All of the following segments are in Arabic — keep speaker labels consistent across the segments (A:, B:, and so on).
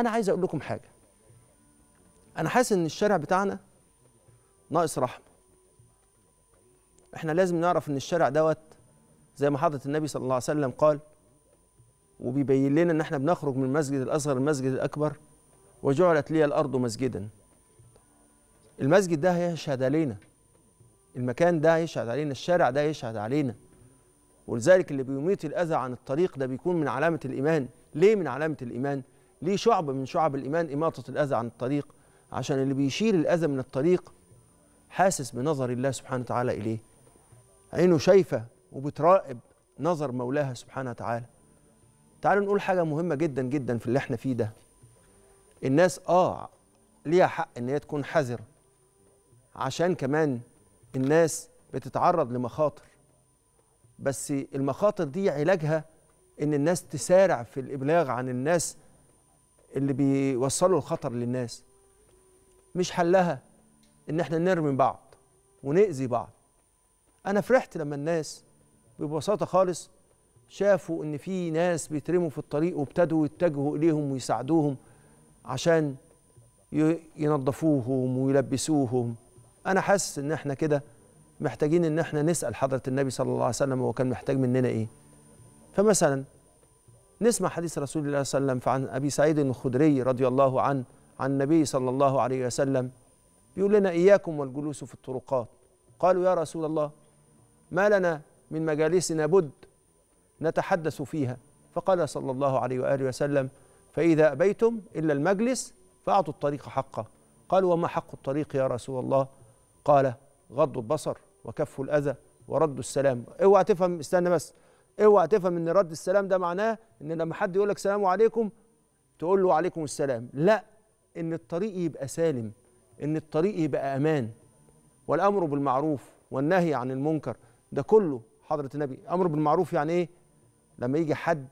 A: انا عايز اقول لكم حاجه انا حاسس ان الشارع بتاعنا ناقص رحمه احنا لازم نعرف ان الشارع دوت زي ما حضره النبي صلى الله عليه وسلم قال وبيبين لنا ان احنا بنخرج من المسجد الاصغر المسجد الاكبر وجعلت لي الارض مسجدا المسجد ده هيشهد علينا المكان ده هيشهد علينا الشارع ده هيشهد علينا ولذلك اللي بيميت الاذى عن الطريق ده بيكون من علامه الايمان ليه من علامه الايمان ليه شعب من شعب الإيمان إماطة الأذى عن الطريق عشان اللي بيشيل الأذى من الطريق حاسس بنظر الله سبحانه وتعالى إليه عينه شايفة وبتراقب نظر مولاها سبحانه وتعالى تعالوا نقول حاجة مهمة جدا جدا في اللي احنا فيه ده الناس آه ليها حق إن هي تكون حذرة عشان كمان الناس بتتعرض لمخاطر بس المخاطر دي علاجها ان الناس تسارع في الابلاغ عن الناس اللي بيوصلوا الخطر للناس مش حلها ان احنا نرمي بعض ونأذي بعض انا فرحت لما الناس ببساطه خالص شافوا ان في ناس بيترموا في الطريق وابتدوا يتجهوا اليهم ويساعدوهم عشان ينظفوهم ويلبسوهم انا حاسس ان احنا كده محتاجين ان احنا نسال حضره النبي صلى الله عليه وسلم هو كان محتاج مننا ايه فمثلا نسمع حديث رسول الله صلى الله عليه وسلم عن أبي سعيد الخدري رضي الله عنه عن النبي صلى الله عليه وسلم بيقول لنا إياكم والجلوس في الطرقات قالوا يا رسول الله ما لنا من مجالسنا بد نتحدث فيها فقال صلى الله عليه وآله وسلم فإذا أبيتم إلا المجلس فأعطوا الطريق حقه قالوا وما حق الطريق يا رسول الله قال غض البصر وكف الأذى ورد السلام اوعى تفهم استنى بس اوعى تفهم ان رد السلام ده معناه ان لما حد يقول لك سلام عليكم تقول له عليكم السلام لا ان الطريق يبقى سالم ان الطريق يبقى امان والامر بالمعروف والنهي عن المنكر ده كله حضره النبي امر بالمعروف يعني ايه لما يجي حد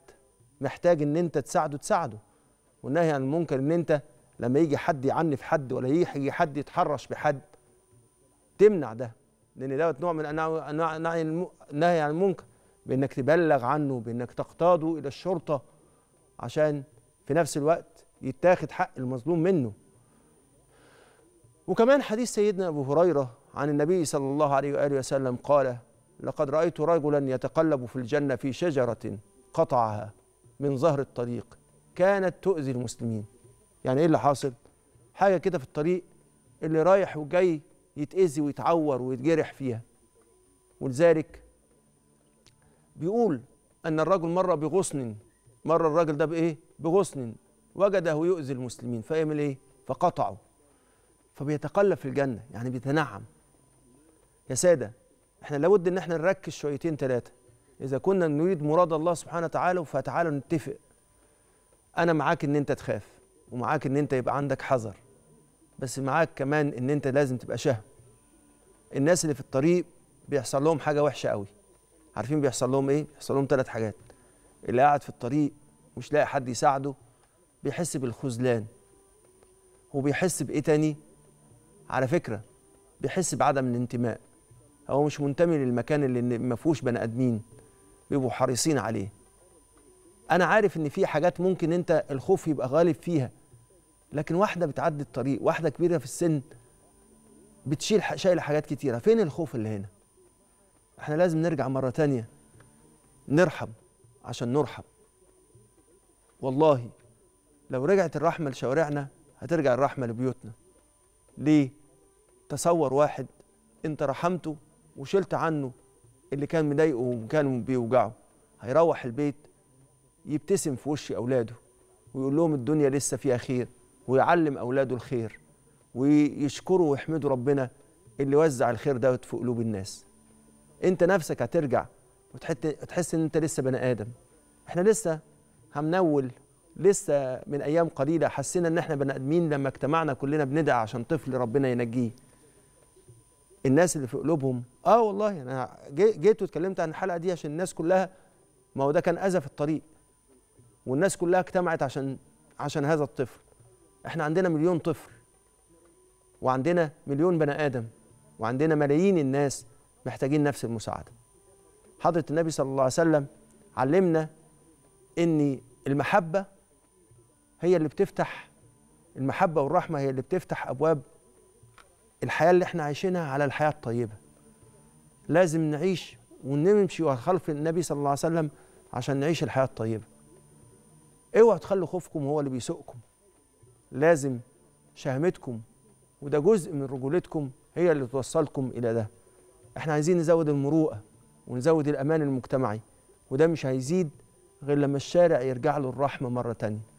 A: محتاج ان انت تساعده تساعده والنهي عن المنكر ان انت لما يجي حد يعنف حد ولا يجي حد يتحرش بحد تمنع ده لان ده نوع من انواع النهي عن المنكر بانك تبلغ عنه بانك تقتاده الى الشرطه عشان في نفس الوقت يتاخد حق المظلوم منه وكمان حديث سيدنا ابو هريره عن النبي صلى الله عليه واله وسلم قال لقد رايت رجلا يتقلب في الجنه في شجره قطعها من ظهر الطريق كانت تؤذي المسلمين يعني ايه اللي حاصل حاجه كده في الطريق اللي رايح وجاي يتأذي ويتعور ويتجرح فيها ولذلك بيقول أن الرجل مر بغصن مر الراجل ده بإيه؟ بغصن وجده يؤذي المسلمين فيعمل إيه؟ فقطعه فبيتقلب في الجنة يعني بيتنعم يا سادة احنا لابد ان احنا نركز شويتين ثلاثة إذا كنا نريد مراد الله سبحانه وتعالى فتعالوا نتفق أنا معاك إن أنت تخاف ومعاك إن أنت يبقى عندك حذر بس معاك كمان إن أنت لازم تبقى شهم الناس اللي في الطريق بيحصل لهم حاجة وحشة قوي عارفين بيحصل لهم ايه بيحصل لهم ثلاث حاجات اللي قاعد في الطريق مش لاقي حد يساعده بيحس بالخذلان وبيحس بايه تاني على فكره بيحس بعدم الانتماء هو مش منتمي للمكان اللي ما فيهوش بني ادمين بيبقوا حريصين عليه انا عارف ان في حاجات ممكن انت الخوف يبقى غالب فيها لكن واحده بتعدي الطريق واحده كبيره في السن بتشيل شايله حاجات كتيره فين الخوف اللي هنا احنا لازم نرجع مرة تانية نرحم عشان نرحم والله لو رجعت الرحمة لشوارعنا هترجع الرحمة لبيوتنا ليه؟ تصور واحد انت رحمته وشلت عنه اللي كان مضايقه وكان بيوجعه هيروح البيت يبتسم في وش أولاده ويقول لهم الدنيا لسه فيها خير ويعلم أولاده الخير ويشكروا ويحمدوا ربنا اللي وزع الخير دوت في قلوب الناس انت نفسك هترجع وتحس ان انت لسه بني ادم احنا لسه هننول لسه من ايام قليله حسينا ان احنا بني ادمين لما اجتمعنا كلنا بندعي عشان طفل ربنا ينجيه الناس اللي في قلوبهم اه والله انا جيت واتكلمت عن الحلقه دي عشان الناس كلها ما هو ده كان اذى في الطريق والناس كلها اجتمعت عشان عشان هذا الطفل احنا عندنا مليون طفل وعندنا مليون بني ادم وعندنا ملايين الناس محتاجين نفس المساعده حضره النبي صلى الله عليه وسلم علمنا ان المحبه هي اللي بتفتح المحبه والرحمه هي اللي بتفتح ابواب الحياه اللي احنا عايشينها على الحياه الطيبه لازم نعيش ونمشي خلف النبي صلى الله عليه وسلم عشان نعيش الحياه الطيبه اوعوا تخلوا خوفكم هو اللي بيسوقكم لازم شهامتكم وده جزء من رجولتكم هي اللي توصلكم الى ده احنا عايزين نزود المروءه ونزود الامان المجتمعي وده مش هيزيد غير لما الشارع يرجع له الرحمه مره تانيه